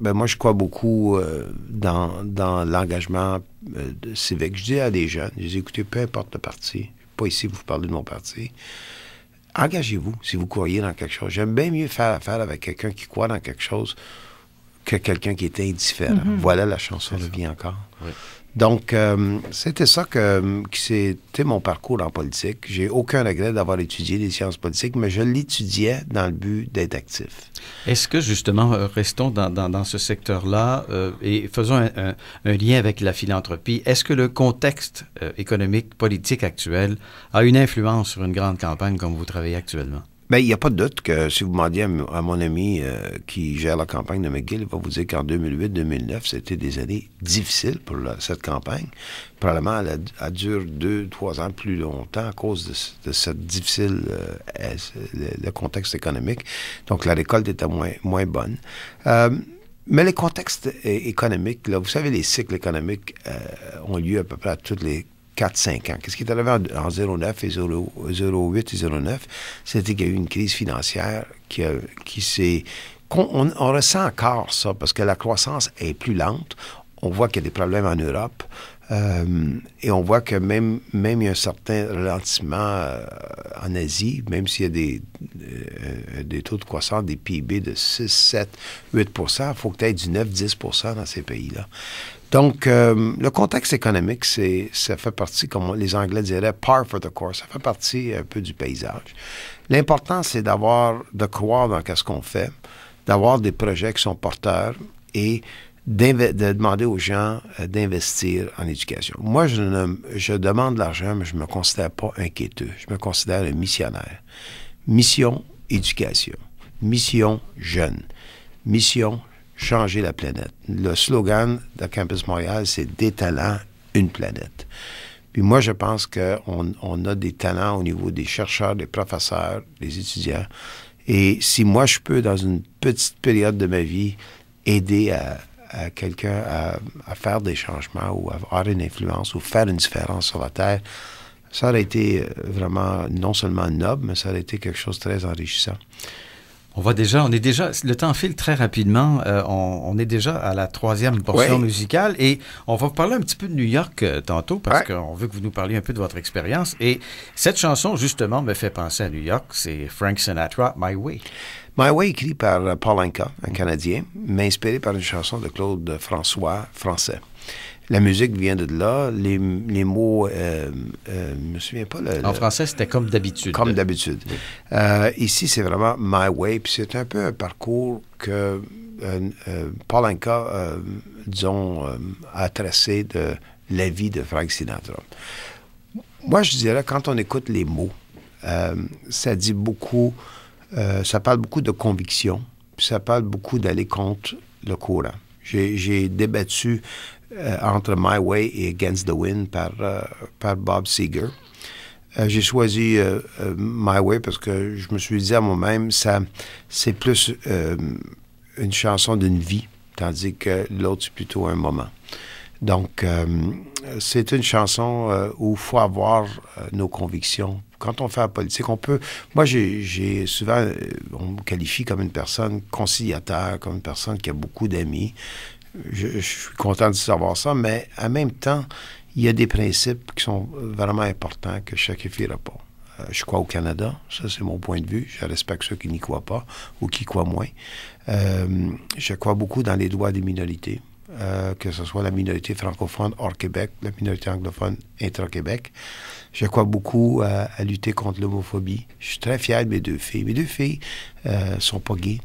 ben moi, je crois beaucoup euh, dans, l'engagement civique. Je dis à des jeunes, je dis, écoutez, peu importe le parti, pas ici vous parler de mon parti, engagez-vous si vous croyez dans quelque chose. J'aime bien mieux faire affaire avec quelqu'un qui croit dans quelque chose que quelqu'un qui est indifférent. Mm-hmm. Voilà la chanson de vie encore. Donc, euh, c'était ça que, c'était euh, mon parcours en politique. J'ai aucun regret d'avoir étudié les sciences politiques, mais je l'étudiais dans le but d'être actif. Est-ce que, justement, euh, restons dans, ce secteur-là et faisons un, lien avec la philanthropie, est-ce que le contexte économique, politique actuel a une influence sur une grande campagne comme vous travaillez actuellement? Bien, il n'y a pas de doute que si vous demandiez à, mon ami euh, qui gère la campagne de McGill, il va vous dire qu'en 2008-2009, c'était des années difficiles pour cette campagne. Probablement, elle a, duré deux, trois ans plus longtemps à cause de, cette difficile, euh, le, contexte économique. Donc, la récolte était moins, moins bonne. Euh, mais les contextes économiques, là, vous savez, les cycles économiques ont lieu à peu près à toutes les 5 ans. Qu'est-ce qui est arrivé en, 09 et 08 et 09? C'était qu'il y a eu une crise financière qui, s'est... on, ressent encore ça parce que la croissance est plus lente. On voit qu'il y a des problèmes en Europe. Euh, et on voit que même, même il y a un certain ralentissement euh, en Asie, même s'il y a des, euh, des taux de croissance des PIB de 6, 7, 8 il faut que tu du 9, 10 dans ces pays-là. Donc, euh, le contexte économique, c'est, ça fait partie, comme les Anglais diraient, par for the course. Ça fait partie euh, un peu du paysage. L'important, c'est d'avoir, de croire dans ce qu'on fait, d'avoir des projets qui sont porteurs et de demander aux gens euh, d'investir en éducation. Moi, je, je demande de l'argent, mais je ne me considère pas inquiéteux. Je me considère un missionnaire. Mission, éducation. Mission, jeune. Mission, changer la planète. Le slogan de Campus Montréal, c'est des talents, une planète. Puis moi, je pense qu'on on a des talents au niveau des chercheurs, des professeurs, des étudiants. Et si moi, je peux, dans une petite période de ma vie, aider à, à quelqu'un à, à, faire des changements ou avoir une influence ou faire une différence sur la Terre, ça aurait été euh, vraiment non seulement noble, mais ça aurait été quelque chose de très enrichissant. On va déjà, on est déjà, le temps file très rapidement. Euh, on, est déjà à la troisième portion musicale et on va vous parler un petit peu de New York euh, tantôt parce qu'on veut que vous nous parliez un peu de votre expérience. Et cette chanson, justement, me fait penser à New York. C'est Frank Sinatra, My Way. My Way, écrit par euh, Paul Anka, un Canadien, mais inspiré par une chanson de Claude François, français. La musique vient de là, les, les mots, euh, ne euh, je me souviens pas. en français, c'était comme d'habitude. Comme d'habitude. Euh, ici, c'est vraiment My Way, puis c'est un peu un parcours que euh, euh disons, a tracé de la vie de Frank Sinatra. Moi, je dirais, quand on écoute les mots, ça dit beaucoup, ça parle beaucoup de conviction, puis ça parle beaucoup d'aller contre le courant. J'ai débattu euh, entre My Way et Against the Wind par, euh, par Bob Seger. Euh, j'ai choisi My Way parce que je me suis dit à moi-même, ça, c'est plus une chanson d'une vie, tandis que l'autre, c'est plutôt un moment. Donc, c'est une chanson où il faut avoir nos convictions. Quand on fait la politique, on peut. Moi, j'ai souvent. on me qualifie comme une personne conciliataire, comme une personne qui a beaucoup d'amis je, suis content de savoir ça, mais en même temps, il y a des principes qui sont vraiment importants que je sacrifierai pas. Euh, je crois au Canada, ça c'est mon point de vue. Je respecte ceux qui n'y croient pas ou qui croient moins. Euh, je crois beaucoup dans les droits des minorités. Euh, que ce soit la minorité francophone hors Québec, la minorité anglophone intra-Québec. Je crois beaucoup à lutter contre l'homophobie. Je suis très fier de mes deux filles. Mes deux filles ne sont pas gays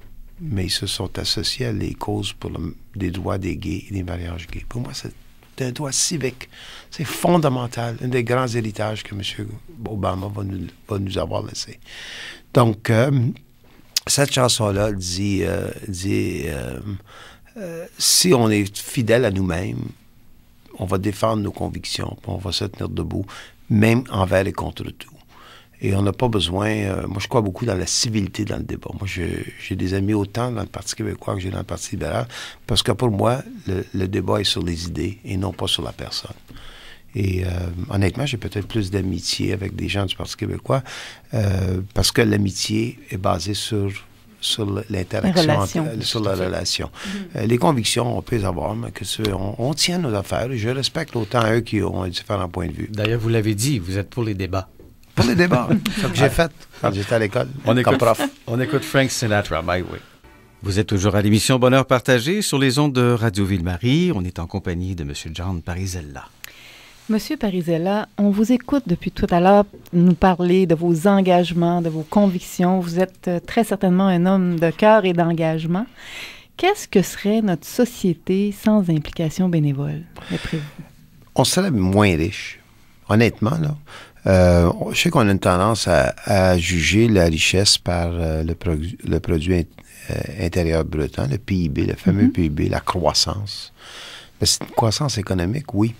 mais ils se sont associés à les causes pour des droits des gays et des mariages gays. Pour moi, c'est un droit civique. C'est fondamental, un des grands héritages que M. Obama va nous, avoir laissé. Donc, euh, cette chanson-là dit, euh, euh, si on est fidèle à nous-mêmes, on va défendre nos convictions, on va se tenir debout, même envers et contre tout. Et on n'a pas besoin. Euh, moi, je crois beaucoup dans la civilité dans le débat. Moi, j'ai des amis autant dans le Parti québécois que j'ai dans le Parti libéral, parce que pour moi, le, débat est sur les idées et non pas sur la personne. Et euh, honnêtement, j'ai peut-être plus d'amitié avec des gens du Parti québécois, euh, parce que l'amitié est basée sur sur l'interaction, sur la relation. Mm-hmm. les convictions, on peut les avoir, mais que on, on, tient nos affaires. Je respecte autant eux qui ont un points point de vue. D'ailleurs, vous l'avez dit, vous êtes pour les débats. Pour les débats. <laughs> que j'ai fait quand j'étais à l'école, on comme écoute, prof. On écoute Frank Sinatra, My Way. Vous êtes toujours à l'émission Bonheur partagé sur les ondes de Radio Ville-Marie. On est en compagnie de M. John Parizella. Monsieur Parizella, on vous écoute depuis tout à l'heure nous parler de vos engagements, de vos convictions. Vous êtes euh, très certainement un homme de cœur et d'engagement. Qu'est-ce que serait notre société sans implication bénévole, On serait moins riche, honnêtement. Là. Euh, je sais qu'on a une tendance à, juger la richesse par euh, le, le, produit euh, intérieur brut, hein, le PIB, le fameux mm-hmm. PIB, la croissance. Mais ben, c'est une croissance économique, oui.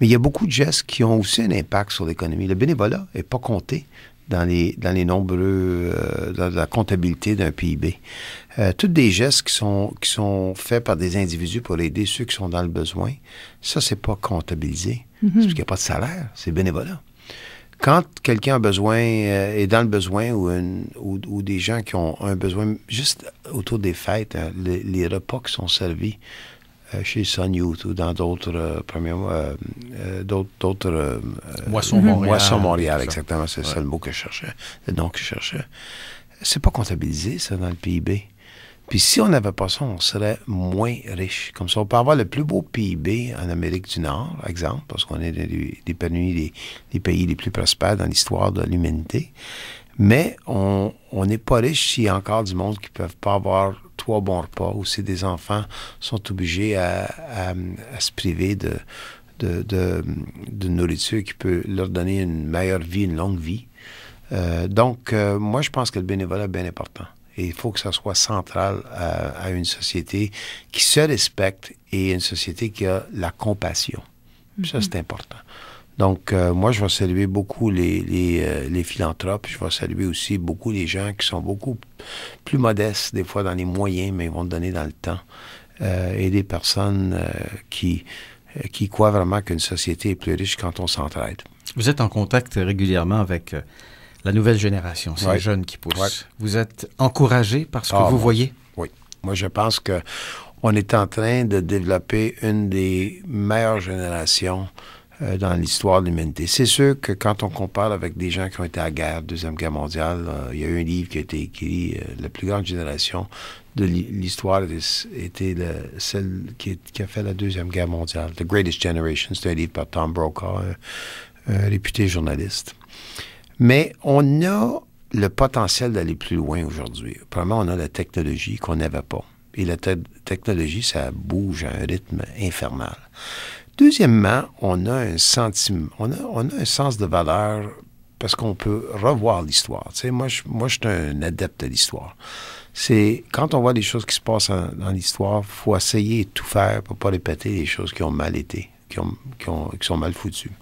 Mais il y a beaucoup de gestes qui ont aussi un impact sur l'économie. Le bénévolat n'est pas compté dans les, dans les nombreux, dans la comptabilité d'un PIB. Euh, toutes des gestes qui sont, qui sont faits par des individus pour aider ceux qui sont dans le besoin, ça, c'est pas comptabilisé. Mm-hmm. parce qu'il n'y a pas de salaire, c'est bénévolat quand quelqu'un a besoin, euh, est dans le besoin, ou, ou, des gens qui ont un besoin, juste autour des fêtes, euh, les, repas qui sont servis euh, chez Sun Youth ou dans d'autres euh, d'autres Moisson mhm. Montréal. Moisson Montréal, exactement, c'est ça le mot que je cherchais, le nom que je cherchais. C'est pas comptabilisé, ça, dans le PIB. Puis si on n'avait pas ça, on serait moins riche. Comme ça, on peut avoir le plus beau PIB en Amérique du Nord, par exemple, parce qu'on est des, des, pays les plus prospères dans l'histoire de l'humanité. Mais on n'est pas riche s'il y a encore du monde qui ne peuvent pas avoir trois bons repas ou si des enfants sont obligés à, se priver de, nourriture qui peut leur donner une meilleure vie, une longue vie. Euh, donc, euh, moi, je pense que le bénévolat est bien important. Et il faut que ça soit central à, une société qui se respecte et une société qui a la compassion. Ça, c'est mhm. important. Donc, euh, moi, je vais saluer beaucoup euh, les, philanthropes. Je vais saluer aussi beaucoup les gens qui sont beaucoup plus modestes, des fois dans les moyens, mais ils vont donner dans le temps. Euh, et des personnes qui, qui croient vraiment qu'une société est plus riche quand on s'entraide. Vous êtes en contact régulièrement avec la nouvelle génération, c'est les jeunes qui poussent. Vous êtes encouragé par ce que ah, vous voyez? Oui. Moi, je pense que on est en train de développer une des meilleures générations euh, dans l'histoire de l'humanité. C'est sûr que quand on compare avec des gens qui ont été à la guerre, Deuxième Guerre mondiale, euh, il y a eu un livre qui a été écrit, euh, La plus grande génération de l'histoire était celle qui, a fait la Deuxième Guerre mondiale, The Greatest Generation. C'est un livre par Tom Brokaw, réputé journaliste. Mais on a le potentiel d'aller plus loin aujourd'hui. Premièrement, on a la technologie qu'on n'avait pas. Et la technologie, ça bouge à un rythme infernal. Deuxièmement, on a un sentiment, on a, un sens de valeur parce qu'on peut revoir l'histoire. Tu moi, je, moi, je suis un adepte de l'histoire. C'est quand on voit des choses qui se passent dans l'histoire, il faut essayer de tout faire pour ne pas répéter les choses qui ont mal été, qui sont mal foutues.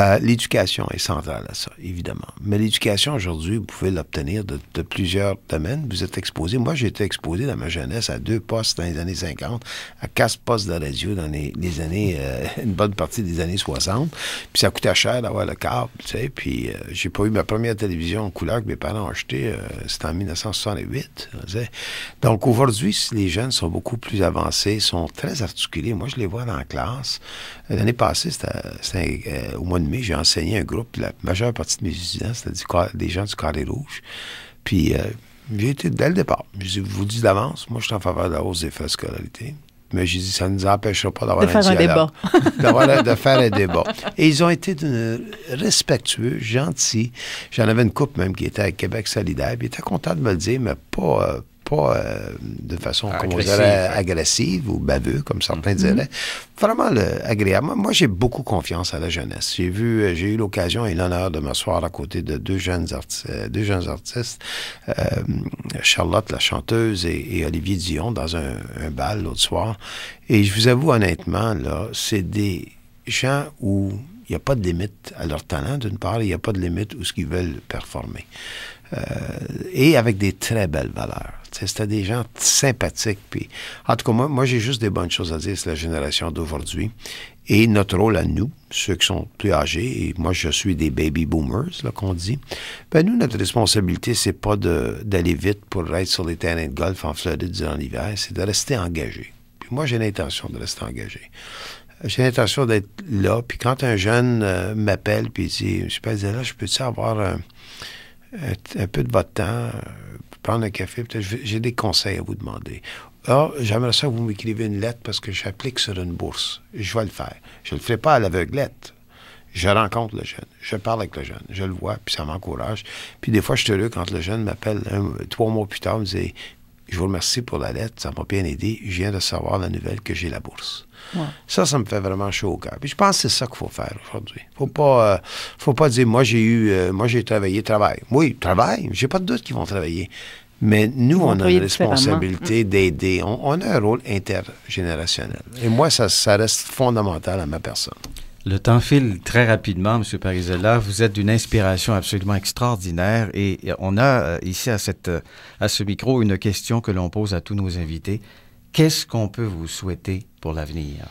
Euh, l'éducation est centrale à ça, évidemment. Mais l'éducation, aujourd'hui, vous pouvez l'obtenir de, plusieurs domaines. Vous êtes exposé. Moi, j'ai été exposé dans ma jeunesse à deux postes dans les années 50, à quatre postes de radio dans les, années, euh, <laughs> une bonne partie des années 60. Puis ça coûtait cher d'avoir le câble, tu sais. Puis euh, j'ai pas eu ma première télévision en couleur que mes parents ont acheté C'était en 1968, Donc aujourd'hui, les jeunes sont beaucoup plus avancés, sont très articulés. Moi, je les vois dans la classe. L'année passée, c'était au mois de j'ai enseigné un groupe, la majeure partie de mes étudiants, c'est-à-dire des gens du Carré Rouge. Puis euh, j'ai été dès le départ. Je vous dis d'avance, moi je suis en faveur de la hausse des frais de scolarité. Mais j'ai dit, ça ne nous empêchera pas d'avoir un, débat. <laughs> de faire un débat. Et ils ont été respectueux, gentils. J'en avais une couple même qui était à Québec solidaire. Ils étaient contents de me le dire, mais pas, euh, pas euh, de façon ah, agressive. ou baveux, comme certains mhm. diraient. Vraiment le, agréable. Moi, j'ai beaucoup confiance à la jeunesse. J'ai vu, euh, j'ai eu l'occasion et l'honneur de m'asseoir à côté de deux jeunes artistes, euh, deux jeunes artistes Charlotte, la chanteuse, et, Olivier Dion dans un, bal l'autre soir. Et je vous avoue honnêtement, là, c'est des gens où il n'y a pas de limite à leur talent, d'une part, et il n'y a pas de limite où ce qu'ils veulent performer. Euh, et avec des très belles valeurs. C'était des gens sympathiques. Puis, en tout cas, moi, moi j'ai juste des bonnes choses à dire sur la génération d'aujourd'hui. Et notre rôle à nous, ceux qui sont plus âgés, et moi je suis des baby boomers, là qu'on dit, ben nous, notre responsabilité, c'est pas d'aller vite pour être sur les terrains de golf en Floride durant l'hiver, c'est de rester engagé. Puis moi, j'ai l'intention de rester engagé. J'ai l'intention d'être là, puis quand un jeune euh, m'appelle, puis il dit, je peux dire là, je peux-tu avoir un peu de votre temps, euh, prendre un café, peut-être j'ai des conseils à vous demander. Alors, ah, j'aimerais ça que vous m'écrivez une lettre parce que j'applique sur une bourse. Je vais le faire. Je ne le ferai pas à l'aveuglette. Je rencontre le jeune, je parle avec le jeune, je le vois, puis ça m'encourage. Puis des fois, je suis heureux quand le jeune m'appelle trois mois plus tard, me dit Je vous remercie pour la lettre, ça m'a bien aidé, je viens de savoir la nouvelle que j'ai la bourse. Ça, ça me fait vraiment chaud au cœur. Puis je pense que c'est ça qu'il faut faire aujourd'hui. Faut pas, euh, faut pas dire, moi, j'ai eu, euh, moi, j'ai travaillé, travail. Oui, travail. J'ai pas de doute qu'ils vont travailler. Mais nous, on a une responsabilité hein. d'aider. On, a un rôle intergénérationnel. Et moi, ça, ça reste fondamental à ma personne. Le temps file très rapidement, M. Parisella. Vous êtes d'une inspiration absolument extraordinaire et on a euh, ici à, cette, à ce micro une question que l'on pose à tous nos invités. Qu'est-ce qu'on peut vous souhaiter pour l'avenir?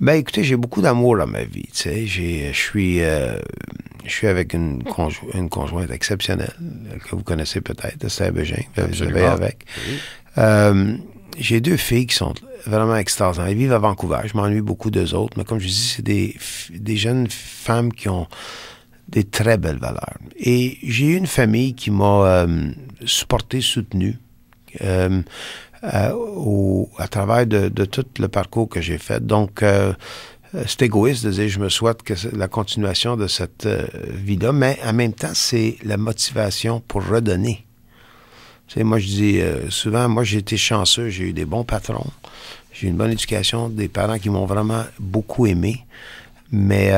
Ben écoutez, j'ai beaucoup d'amour dans ma vie. Tu sais, euh, je suis, euh, je suis avec une, une conjointe exceptionnelle euh, que vous connaissez peut-être, Esther que Je vais avec. j'ai deux filles qui sont vraiment extraordinaires. Elles vivent à Vancouver. Je m'ennuie beaucoup d'eux autres, mais comme je dis, c'est des, des jeunes femmes qui ont des très belles valeurs. Et j'ai eu une famille qui m'a supporté, soutenu. Euh, euh, à travers de, tout le parcours que j'ai fait. Donc, euh, c'est égoïste de dire je me souhaite que la continuation de cette euh, vie-là, mais en même temps, c'est la motivation pour redonner. Tu sais, moi, je dis euh, souvent, moi, j'ai été chanceux, j'ai eu des bons patrons, j'ai eu une bonne éducation, des parents qui m'ont vraiment beaucoup aimé, mais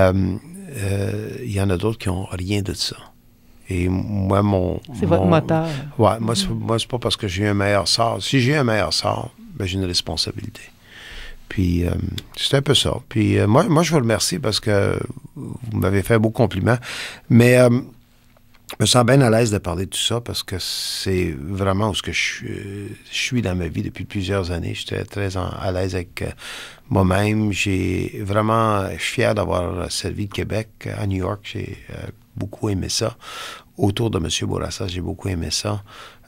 il y en a d'autres qui n'ont rien de ça. Et moi, mon. C'est votre moteur. ouais moi, c'est, moi, pas parce que j'ai un meilleur sort. Si j'ai un meilleur sort, ben, j'ai une responsabilité. Puis, euh, c'est un peu ça. Puis, euh, moi, moi, je vous remercie parce que vous m'avez fait un beau compliment. Mais. Euh, je me sens bien à l'aise de parler de tout ça parce que c'est vraiment ce que je, suis dans ma vie depuis plusieurs années. J'étais très à l'aise avec moi-même. J'ai vraiment, je suis fier d'avoir servi le Québec à New York. J'ai beaucoup aimé ça. Autour de M. Bourassa, j'ai beaucoup aimé ça.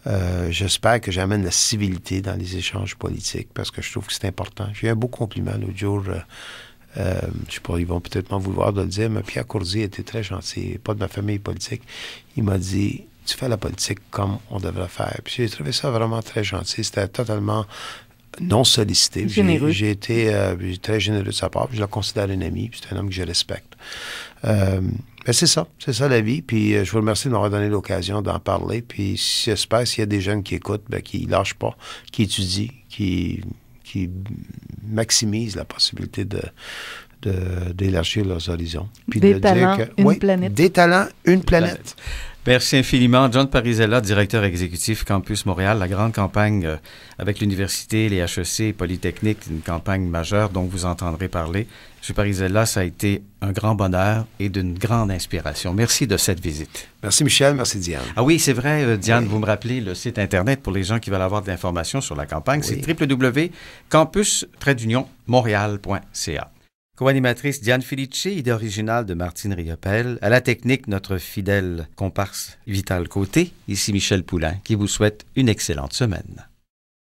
Euh, j'espère que j'amène la civilité dans les échanges politiques parce que je trouve que c'est important. J'ai eu un beau compliment l'autre jour. Euh, ne euh, je sais pas, ils vont peut-être m'en vouloir de le dire, mais Pierre Courzy était très gentil, pas de ma famille politique. Il m'a dit Tu fais la politique comme on devrait faire. Puis j'ai trouvé ça vraiment très gentil. C'était totalement non sollicité. J'ai été euh, très généreux de sa part. Je le considère un ami, c'est un homme que je respecte. Euh, ben, c'est ça, c'est ça la vie. Puis euh, je vous remercie de m'avoir donné l'occasion d'en parler. Puis j'espère s'il y a des jeunes qui écoutent, ben, qui ne lâchent pas, qui étudient, qui, qui maximisent la possibilité de, d'élargir leurs horizons. Puis des de talents, dire que, une planète. Des talents, une planète. Merci infiniment. John Parisella, directeur exécutif Campus Montréal, la grande campagne euh, avec l'université, les HEC Polytechnique, une campagne majeure dont vous entendrez parler. M. Parizella, ça a été un grand bonheur et d'une grande inspiration. Merci de cette visite. Merci Michel, merci Diane. Ah oui, c'est vrai, euh, Diane, vous me rappelez le site Internet pour les gens qui veulent avoir de l'information sur la campagne. C'est www.campus-montréal.ca. Co-animatrice Diane Felici, idée originale de Martine Riopel. À la technique, notre fidèle comparse Vital Côté. Ici Michel Poulain qui vous souhaite une excellente semaine.